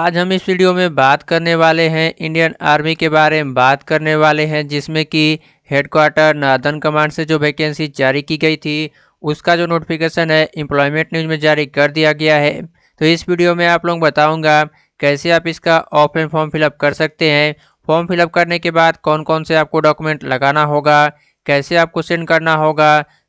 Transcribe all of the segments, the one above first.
आज हम इस वीडियो में बात करने वाले हैं इंडियन आर्मी के बारे में बात करने वाले हैं जिसमें कि हेडक्वार्टर नार्दर्न कमांड से जो वैकेंसी जारी की गई थी उसका जो नोटिफिकेशन है एम्प्लॉयमेंट न्यूज में जारी कर दिया गया है तो इस वीडियो में आप लोग बताऊंगा कैसे आप इसका ऑफलाइन फॉर्म फिलअप कर सकते हैं फॉर्म फिलअप करने के बाद कौन कौन से आपको डॉक्यूमेंट लगाना होगा कैसे आपको सेंड करना होगा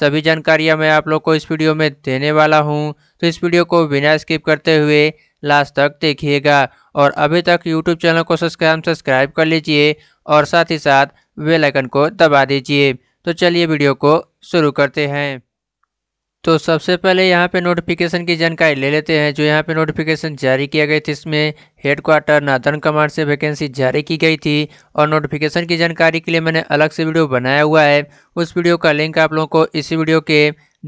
सभी जानकारियां मैं आप लोग को इस वीडियो में देने वाला हूं तो इस वीडियो को बिना स्किप करते हुए लास्ट तक देखिएगा और अभी तक यूट्यूब चैनल को सब्सक्राइब सब्सक्राइब कर लीजिए और साथ ही साथ बेल आइकन को दबा दीजिए तो चलिए वीडियो को शुरू करते हैं तो सबसे पहले यहाँ पे नोटिफिकेशन की जानकारी ले लेते हैं जो यहाँ पे नोटिफिकेशन जारी किया गया था इसमें हेडक्वार्टर नादन कमांड से वैकेंसी जारी की गई थी और नोटिफिकेशन की जानकारी के लिए मैंने अलग से वीडियो बनाया हुआ है उस वीडियो का लिंक आप लोगों को इसी वीडियो के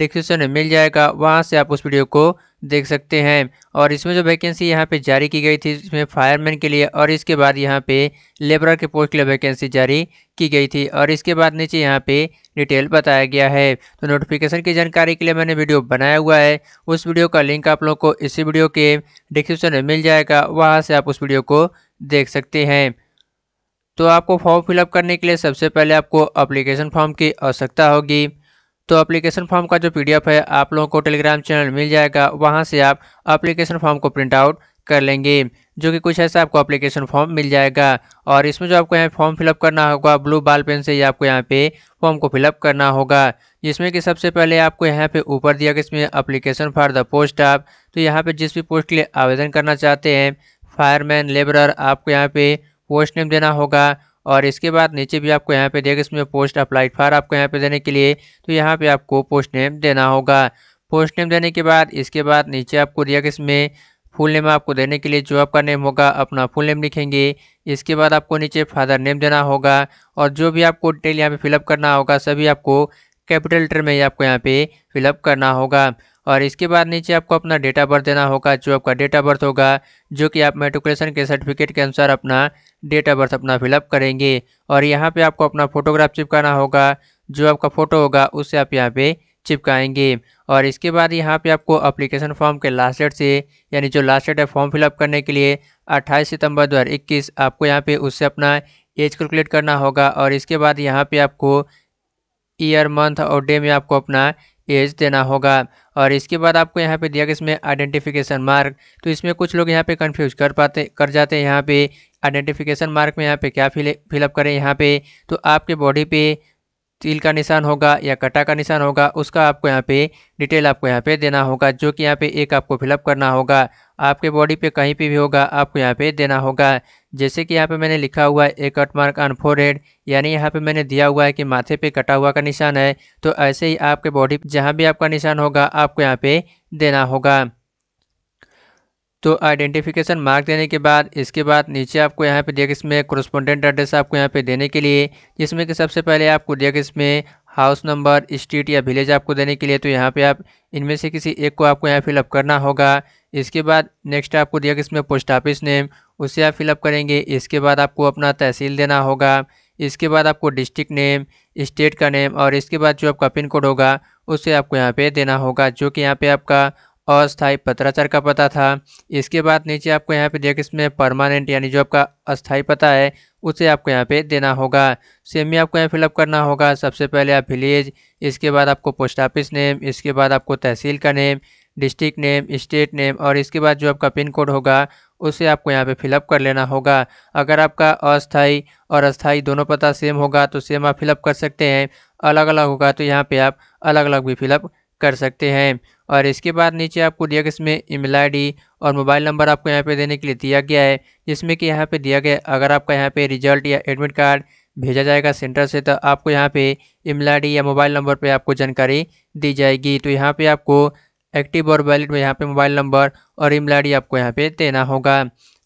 डिस्क्रिप्शन में मिल जाएगा वहाँ से आप उस वीडियो को देख सकते हैं और इसमें जो वैकेंसी यहाँ पे जारी की गई थी इसमें फायरमैन के लिए और इसके बाद यहाँ पे लेबरर के पोस्ट के लिए वैकेंसी जारी की गई थी और इसके बाद नीचे यहाँ पे डिटेल बताया गया है तो नोटिफिकेशन की जानकारी के लिए मैंने वीडियो बनाया हुआ है उस वीडियो का लिंक आप लोग को इसी वीडियो के डिस्क्रिप्शन में मिल जाएगा वहाँ से आप उस वीडियो को देख सकते हैं तो आपको फॉर्म फिलअप करने के लिए सबसे पहले आपको अप्लीकेशन फॉर्म की आवश्यकता होगी तो अप्लीकेशन फॉर्म का जो पीडीएफ है आप लोगों को टेलीग्राम चैनल मिल जाएगा वहाँ से आप अप्लीकेशन फॉर्म को प्रिंट आउट कर लेंगे जो कि कुछ ऐसा आपको अप्लीकेशन फॉर्म मिल जाएगा और इसमें जो आपको यहाँ फॉर्म फिलअप करना होगा ब्लू बाल पेन से ही आपको यहाँ पे फॉर्म को फिलअप करना होगा जिसमें कि सबसे पहले आपको यहाँ पे ऊपर दिया कि इसमें अप्लीकेशन फॉर द पोस्ट आप तो यहाँ पे जिस भी पोस्ट के लिए आवेदन करना चाहते हैं फायरमैन लेबरर आपको यहाँ पे पोस्ट नेम देना होगा और इसके बाद नीचे भी आपको यहाँ पे देगा इसमें पोस्ट अप्लाइड फार आपको यहाँ पे देने के लिए तो यहाँ पे आपको पोस्ट नेम देना होगा पोस्ट नेम देने के बाद इसके बाद नीचे आपको दिया कि इसमें फुल नेम आपको देने के लिए जो आपका नेम होगा अपना फुल नेम लिखेंगे इसके बाद आपको नीचे फादर नेम देना होगा और जो भी आपको डिटेल यहाँ पे फिलअप करना होगा सभी आपको कैपिटल लेटर में ही आपको यहाँ पे फिलअप करना होगा और इसके बाद नीचे आपको अपना डेट ऑफ बर्थ देना होगा जो आपका डेट ऑफ बर्थ होगा जो कि आप मेट्रिकुलेशन के सर्टिफिकेट के अनुसार अपना डेट ऑफ बर्थ अपना फिलअप करेंगे और यहाँ पे आपको अपना फोटोग्राफ चिपकाना होगा जो आपका फ़ोटो होगा उससे आप यहाँ पे चिपकाएंगे और इसके बाद यहाँ पे आपको अप्लीकेशन फॉर्म के लास्ट डेट से यानी जो लास्ट डेट है फॉर्म फिलअप करने के लिए 28 सितंबर 2021 आपको यहाँ पे उससे अपना एज कैलकुलेट करना होगा और इसके बाद यहाँ पे आपको ईयर मंथ और डे में आपको अपना एज देना होगा और इसके बाद आपको यहाँ पे दिया गया इसमें आइडेंटिफिकेशन मार्क तो इसमें कुछ लोग यहाँ पे कंफ्यूज कर पाते कर जाते हैं यहाँ पे आइडेंटिफिकेशन मार्क में यहाँ पे क्या फिल फिलअप करें यहाँ पे तो आपके बॉडी पे तिल का निशान होगा या कटा का निशान होगा उसका आपको यहाँ पे डिटेल आपको यहाँ पे देना होगा जो कि यहाँ पे एक आपको फिलअप करना होगा आपके बॉडी पे कहीं पे भी होगा आपको यहाँ पे देना होगा जैसे कि यहाँ पे मैंने लिखा हुआ है a cut mark on forehead यानी यहाँ पे मैंने दिया हुआ है कि माथे पे कटा हुआ का निशान है तो ऐसे ही आपके बॉडी जहाँ भी आपका निशान होगा आपको यहाँ पे देना होगा तो आइडेंटिफिकेशन मार्क देने के बाद इसके बाद नीचे आपको यहाँ पे देख इसमें क्रोस्पोंडेंट एड्रेस आपको यहाँ पे देने के लिए जिसमें कि सबसे पहले आपको देख इसमें हाउस नंबर स्ट्रीट या विलेज आपको देने के लिए तो यहाँ पे आप इनमें से किसी एक को आपको यहाँ फिलअप करना होगा इसके बाद नेक्स्ट आपको दिया कि इसमें पोस्ट ऑफिस नेम उसे आप फिलअप करेंगे इसके बाद आपको अपना तहसील देना होगा इसके बाद आपको डिस्ट्रिक्ट नेम स्टेट का नेम और इसके बाद जो आपका पिन कोड होगा उसे आपको यहाँ पे देना होगा जो कि यहाँ पे आपका अस्थायी पत्राचार का पता था इसके बाद नीचे आपको यहाँ पे देख इसमें परमानेंट यानी जो आपका अस्थायी पता है उसे आपको यहाँ पे देना होगा सेम ही आपको यहाँ फिलअप करना होगा सबसे पहले आप विलेज इसके बाद आपको पोस्ट ऑफिस नेम इसके बाद आपको तहसील का name district name state name और इसके बाद जो आपका पिन कोड होगा उसे आपको यहाँ पे फिलअप कर लेना होगा अगर आपका अस्थाई और अस्थाई दोनों पता सेम होगा तो सेम आप फिलअप कर सकते हैं अलग अलग होगा तो यहाँ पे आप अलग अलग भी फिलअप कर सकते हैं और इसके बाद नीचे आपको दिया गया इसमें ईमेल आईडी और मोबाइल नंबर आपको यहाँ पे देने के लिए दिया गया है जिसमें कि यहाँ पे दिया गया अगर आपका यहाँ पे रिजल्ट या एडमिट कार्ड भेजा जाएगा सेंटर से तो आपको यहाँ पे ईमेल आईडी या मोबाइल नंबर पे आपको जानकारी दी जाएगी तो यहाँ पे आपको एक्टिव और वैलिड में यहाँ पे मोबाइल नंबर और ईमेल आई आपको यहाँ पे देना होगा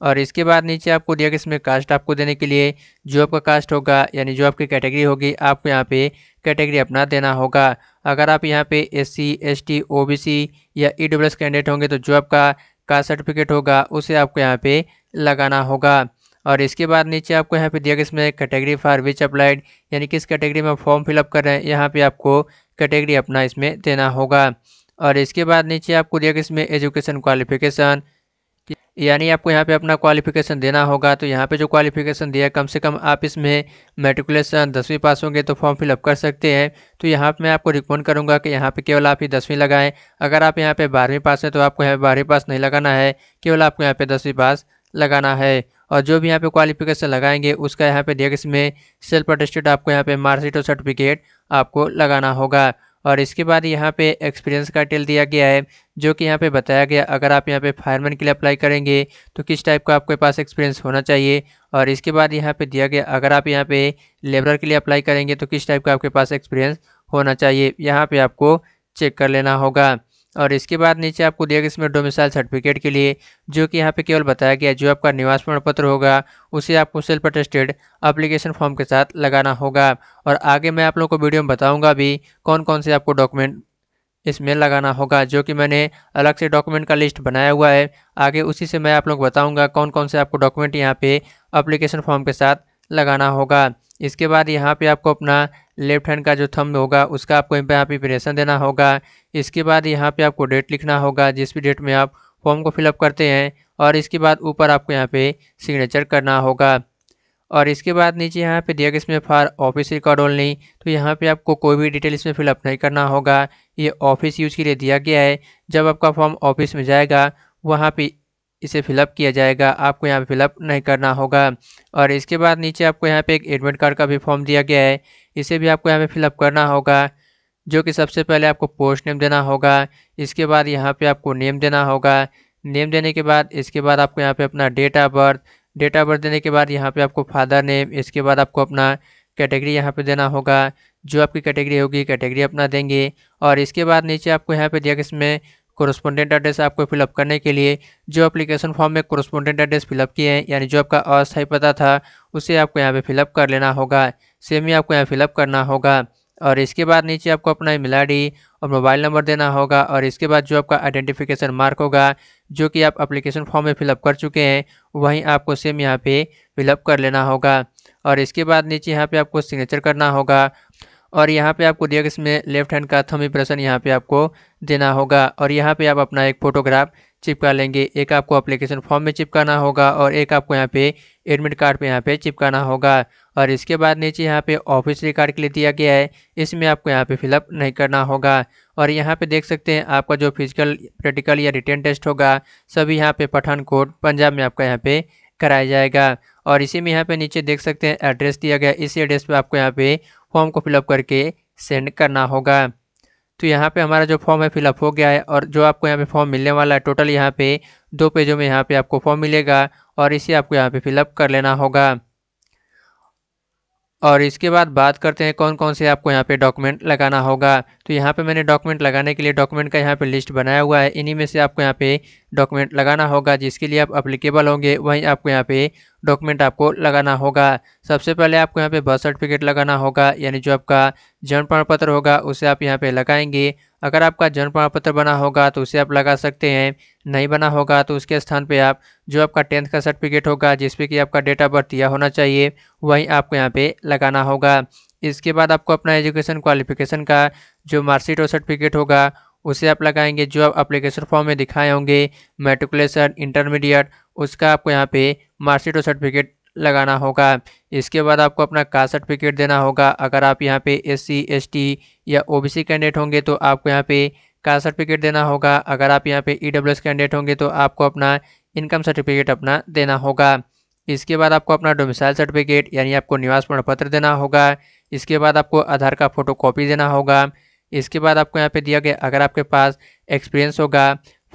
और इसके बाद नीचे आपको दिया गया इसमें कास्ट आपको देने के लिए जो आपका कास्ट होगा यानी जो आपकी कैटेगरी होगी आपको यहाँ पे कैटेगरी अपना देना होगा अगर आप यहाँ पे S C S T O B C या ई डब्ल्यू एस कैंडिडेट होंगे तो जो आपका कास्ट सर्टिफिकेट होगा उसे आपको यहाँ पर लगाना होगा और इसके बाद नीचे आपको यहाँ पे दिया गया इसमें कैटेगरी फॉर विच अप्लाइड यानी किस कैटेगरी में फॉर्म फिलअप कर रहे हैं यहाँ पे आपको कैटेगरी अपना इसमें देना होगा और इसके बाद नीचे आपको दिया कि इसमें एजुकेशन क्वालिफिकेशन यानी आपको यहाँ पे अपना क्वालिफिकेशन देना होगा तो यहाँ पे जो क्वालिफिकेशन दिया कम से कम आप इसमें मेट्रिकुलेशन दसवीं पास होंगे तो फॉर्म फिलअप कर सकते हैं तो यहाँ पे मैं आपको रिकमेंड करूँगा कि यहाँ पे केवल आप ही दसवीं लगाएं अगर आप यहाँ पे बारहवीं पास हैं तो आपको यहाँ पर बारहवीं पास नहीं लगाना है केवल आपको यहाँ पर दसवीं पास लगाना है और जो भी यहाँ पर क्वालिफिकेशन लगाएंगे उसका यहाँ पे दिया इसमें सेल्फ अटेस्टेड आपको यहाँ पे मार्कशीट और सर्टिफिकेट आपको लगाना होगा और इसके बाद यहाँ पे एक्सपीरियंस का टेल दिया गया है जो कि यहाँ पे बताया गया अगर आप यहाँ पे फायरमैन के लिए अप्लाई करेंगे तो किस टाइप का आपके पास एक्सपीरियंस होना चाहिए और इसके बाद यहाँ पे दिया गया अगर आप यहाँ पे लेबर के लिए अप्लाई करेंगे तो किस टाइप का आपके पास एक्सपीरियंस होना चाहिए यहाँ पर आपको चेक कर लेना होगा और इसके बाद नीचे आपको दिया गया इसमें डोमिसाइल सर्टिफिकेट के लिए जो कि यहाँ पे केवल बताया गया जो आपका निवास प्रमाण पत्र होगा उसे आपको सेल्फ अटेस्टेड अप्लीकेशन फॉर्म के साथ लगाना होगा और आगे मैं आप लोगों को वीडियो में बताऊँगा भी कौन कौन से आपको डॉक्यूमेंट इसमें लगाना होगा जो कि मैंने अलग से डॉक्यूमेंट का लिस्ट बनाया हुआ है आगे उसी से मैं आप लोग बताऊँगा कौन कौन से आपको डॉक्यूमेंट यहाँ पर अप्लीकेशन फॉर्म के साथ लगाना होगा इसके बाद यहाँ पे आपको अपना लेफ्ट हैंड का जो थम होगा उसका आपको यहाँ पे प्रेशन देना होगा इसके बाद यहाँ पे आपको डेट लिखना होगा जिस भी डेट में आप फॉर्म को फिलअप करते हैं और इसके बाद ऊपर आपको यहाँ पे सिग्नेचर करना होगा और इसके बाद नीचे यहाँ पे दिया गया इसमें फॉर ऑफिस रिकॉर्ड नहीं तो यहाँ पे आपको कोई भी डिटेल इसमें फिलअप नहीं करना होगा ये ऑफिस यूज के लिए दिया गया है जब आपका फॉर्म ऑफिस में जाएगा वहाँ पे इसे फिलअप किया जाएगा आपको यहाँ पे फिलअप नहीं करना होगा और इसके बाद नीचे आपको यहाँ पे एक एडमिट कार्ड का भी फॉर्म दिया गया है इसे भी आपको यहाँ पे फिलअप करना होगा जो कि सबसे पहले आपको पोस्ट नेम देना होगा इसके बाद यहाँ पे आपको नेम देना होगा नेम देने के बाद इसके बाद आपको यहाँ पे अपना date of birth date of birth देने के बाद यहाँ पे आपको फादर नेम इसके बाद आपको अपना कैटेगरी यहाँ पे देना होगा जो आपकी कैटेगरी होगी कैटेगरी अपना देंगे और इसके बाद नीचे आपको यहाँ पर दिया कि इसमें कोरस्पोंडेंट एड्रेस आपको फिलअप करने के लिए जो एप्लीकेशन फॉर्म में कॉरस्पॉन्डेंट एड्रेस फिलअप किए हैं यानी जो आपका अस्थायी पता था उसे आपको यहाँ पर फिलअप कर लेना होगा सेम ही आपको यहाँ फिलअप करना होगा और इसके बाद नीचे आपको अपना ईमेल आई और मोबाइल नंबर देना होगा और इसके बाद जो आपका आइडेंटिफिकेशन मार्क होगा जो कि आप अप्लीकेशन फॉर्म में फिलअप कर चुके हैं वहीं आपको सेम यहाँ पे फिलअप कर लेना होगा और इसके बाद नीचे यहाँ पे आपको सिग्नेचर करना होगा और यहाँ पे आपको दिया कि इसमें लेफ्ट हैंड का थम इम्प्रेशन यहाँ पे आपको देना होगा और यहाँ पे आप अपना एक फोटोग्राफ चिपका लेंगे एक आपको अप्लीकेशन फॉर्म में चिपकाना होगा और एक आपको यहाँ पे एडमिट कार्ड पे यहाँ पे चिपकाना होगा और इसके बाद नीचे यहाँ पे ऑफिस रिकार्ड के लिए दिया गया है इसमें आपको यहाँ पे फिलअप नहीं करना होगा और यहाँ पे देख सकते हैं आपका जो फिजिकल प्रैक्टिकल या रिटर्न टेस्ट होगा सभी यहाँ पे पठानकोट पंजाब में आपका यहाँ पे कराया जाएगा और इसी में यहाँ पे नीचे देख सकते हैं एड्रेस दिया गया इसी एड्रेस पे आपको यहाँ पे फॉर्म को फिलअप करके सेंड करना होगा तो यहाँ पे हमारा जो फॉर्म है फिलअप हो गया है और जो आपको यहाँ पे फॉर्म मिलने वाला है टोटल यहाँ पे दो पेजों में यहाँ पे आपको फॉर्म मिलेगा और इसे आपको यहाँ पे फिलअप कर लेना होगा और इसके बाद बात करते हैं कौन कौन से आपको यहाँ पे डॉक्यूमेंट लगाना होगा तो यहाँ पे मैंने डॉक्यूमेंट लगाने के लिए डॉक्यूमेंट का यहाँ पे लिस्ट बनाया हुआ है इन्हीं में से आपको यहाँ पे डॉक्यूमेंट लगाना होगा जिसके लिए आप अप्लीकेबल होंगे वहीं आपको यहाँ पे डॉक्यूमेंट आपको लगाना होगा सबसे पहले आपको यहाँ पे बर्थ सर्टिफिकेट लगाना होगा यानी जो आपका जन्म प्रमाण पत्र होगा उसे आप यहाँ पे लगाएंगे अगर आपका जन्म प्रमाण पत्र बना होगा तो उसे आप लगा सकते हैं नहीं बना होगा तो उसके स्थान पे आप जो आपका टेंथ का सर्टिफिकेट होगा जिसपे कि आपका डेट ऑफ बर्थ दिया होना चाहिए वही आपको यहाँ पे लगाना होगा इसके बाद आपको अपना एजुकेशन क्वालिफिकेशन का जो मार्कशीट और सर्टिफिकेट होगा उसे आप लगाएंगे जो आप अप्लीकेशन फॉर्म में दिखाए होंगे मेट्रिकुलेशन इंटरमीडिएट उसका आपको यहाँ पे मार्कशीट और सर्टिफिकेट लगाना होगा इसके बाद आपको अपना कास्ट सर्टिफिकेट देना होगा अगर आप यहाँ पे एस सी या ओ कैंडिडेट होंगे तो आपको यहाँ पे कास्ट सर्टिफिकेट देना होगा अगर आप यहाँ पे ई कैंडिडेट होंगे तो आपको अपना इनकम सर्टिफिकेट अपना देना होगा इसके बाद आपको अपना डोमिसाइल सर्टिफिकेट यानी आपको निवास प्रमाण पत्र देना होगा इसके बाद आपको आधार का फोटो कॉपी देना होगा इसके बाद आपको यहाँ पे दिया गया अगर आपके पास एक्सपीरियंस होगा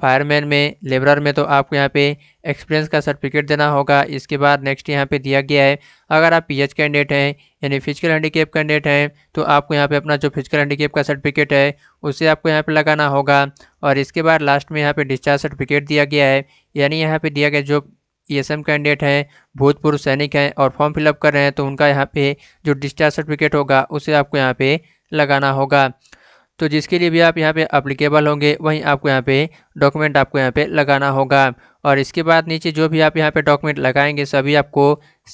फायरमैन में लेबरर में तो आपको यहाँ पे एक्सपीरियंस का सर्टिफिकेट देना होगा इसके बाद नेक्स्ट यहाँ पे दिया गया है अगर आप पीएच कैंडिडेट हैं यानी फिजिकल हैंडीकेप कैंडिडेट हैं तो आपको यहाँ पे अपना जो फिजिकल हैंडीकेप का सर्टिफिकेट है उसे आपको यहाँ पे लगाना होगा और इसके बाद लास्ट में यहाँ पर डिस्चार्ज सर्टिफिकेट दिया गया है यानी यहाँ पर दिया गया जो ई एस एम कैंडिडेट हैं भूतपूर्व सैनिक हैं और फॉर्म फिलअप कर रहे हैं तो उनका यहाँ पर जो डिस्चार्ज सर्टिफिकेट होगा उसे आपको यहाँ पर लगाना होगा तो जिसके लिए भी आप यहाँ पे अप्लीकेबल होंगे वहीं आपको यहाँ पे डॉक्यूमेंट आपको यहाँ पे लगाना होगा और इसके बाद नीचे जो भी आप यहाँ पे डॉक्यूमेंट लगाएंगे सभी आपको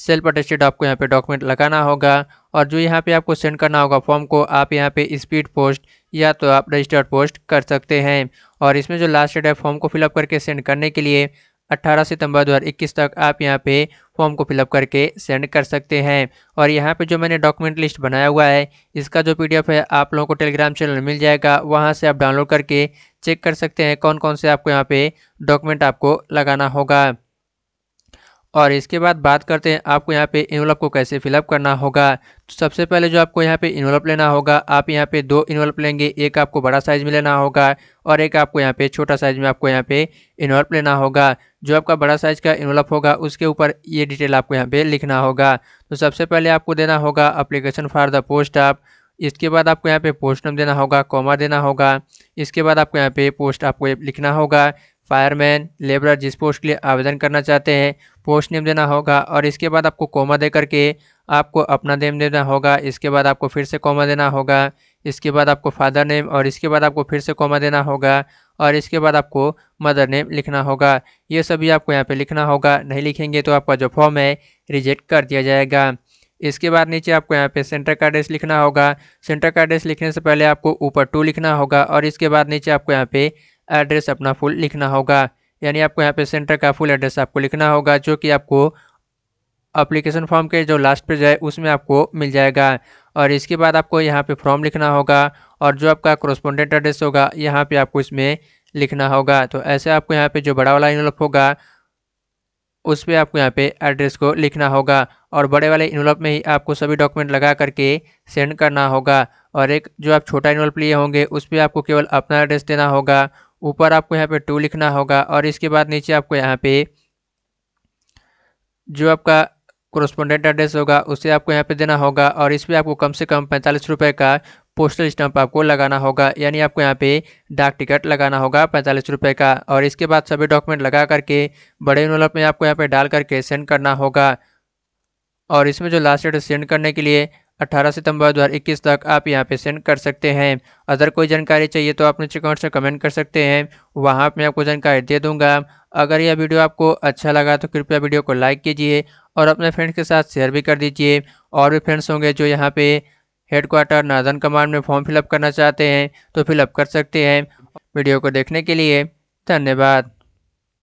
सेल्फ अटेस्टेड आपको यहाँ पे डॉक्यूमेंट लगाना होगा और जो यहाँ पे आपको सेंड करना होगा फॉर्म को आप यहाँ पे स्पीड पोस्ट या तो आप रजिस्टर्ड पोस्ट कर सकते हैं और इसमें जो लास्ट डेट है फॉर्म को फिलअप करके सेंड करने के लिए अट्ठारह सितम्बर दो तक आप यहाँ पर फॉर्म को फिलअप करके सेंड कर सकते हैं और यहाँ पे जो मैंने डॉक्यूमेंट लिस्ट बनाया हुआ है इसका जो पीडीएफ है आप लोगों को टेलीग्राम चैनल मिल जाएगा वहाँ से आप डाउनलोड करके चेक कर सकते हैं कौन कौन से आपको यहाँ पे डॉक्यूमेंट आपको लगाना होगा और इसके बाद बात करते हैं आपको यहाँ पे इन्वलप को कैसे फिलअप करना होगा तो सबसे पहले जो आपको यहाँ पे इन्वलप लेना होगा आप यहाँ पे दो इन्वलप लेंगे एक आपको बड़ा साइज़ में लेना होगा और एक आपको यहाँ पे छोटा साइज़ में आपको यहाँ पे इन्वलप लेना होगा जो आपका बड़ा साइज़ का इन्वलप होगा उसके ऊपर ये डिटेल आपको यहाँ पर लिखना होगा तो सबसे पहले आपको देना होगा अप्लीकेशन फॉर द पोस्ट आप इसके बाद आपको यहाँ पे पोस्ट नेम देना होगा कॉमा देना होगा इसके बाद आपको यहाँ पे पोस्ट आपको लिखना होगा फायरमैन लेबर जिस पोस्ट के लिए आवेदन करना चाहते हैं पोस्ट नेम देना होगा और इसके बाद आपको कोमा दे करके आपको अपना नेम देना होगा इसके बाद आपको फिर से कोमा देना होगा इसके बाद आपको फादर नेम और इसके बाद आपको फिर से कोमा देना होगा और इसके बाद आपको मदर नेम लिखना होगा ये सभी आपको यहाँ पे लिखना होगा नहीं लिखेंगे तो आपका जो फॉर्म है रिजेक्ट कर दिया जाएगा इसके बाद नीचे आपको यहाँ पे सेंटर का एड्रेस लिखना होगा सेंटर का एड्रेस लिखने से पहले आपको ऊपर टू लिखना होगा और इसके बाद नीचे आपको यहाँ पे एड्रेस अपना फुल लिखना होगा यानी आपको यहाँ पे सेंटर का फुल एड्रेस आपको लिखना होगा जो कि आपको अप्लीकेशन फॉर्म के जो लास्ट पेज है उसमें आपको मिल जाएगा और इसके बाद आपको यहाँ पे फॉर्म लिखना होगा और जो आपका क्रोस्पोंडेंट एड्रेस होगा यहाँ पे आपको इसमें लिखना होगा तो ऐसे आपको यहाँ पे जो बड़ा वाला इनवलप होगा उस पर आपको यहाँ पे एड्रेस को लिखना होगा और बड़े वाले इनवलप में ही आपको सभी डॉक्यूमेंट लगा करके सेंड करना होगा और एक जो आप छोटा इनवलप लिए होंगे उस पर आपको केवल अपना एड्रेस देना होगा ऊपर आपको यहाँ पे टू लिखना होगा और इसके बाद नीचे आपको यहाँ पे जो आपका कॉरस्पोंडेंट एड्रेस होगा उसे आपको यहाँ पे देना होगा और इस पर आपको कम से कम पैंतालीस रुपये का पोस्टल स्टम्प आपको लगाना होगा यानी आपको यहाँ पे डाक टिकट लगाना होगा पैंतालीस रुपये का और इसके बाद सभी डॉक्यूमेंट लगा करके बड़े इनोलप में आपको यहाँ पे डाल करके सेंड करना होगा और इसमें जो लास्ट डेट सेंड करने के लिए 18 सितंबर 2021 तक आप यहाँ पे सेंड कर सकते हैं अगर कोई जानकारी चाहिए तो आप नीचे कमेंट से कमेंट कर सकते हैं वहाँ पर मैं आपको जानकारी दे दूँगा अगर यह वीडियो आपको अच्छा लगा तो कृपया वीडियो को लाइक कीजिए और अपने फ्रेंड्स के साथ शेयर भी कर दीजिए और भी फ्रेंड्स होंगे जो यहाँ पे हेडक्वार्टर नादन कमांड में फॉर्म फिलअप करना चाहते हैं तो फिलअप कर सकते हैं वीडियो को देखने के लिए धन्यवाद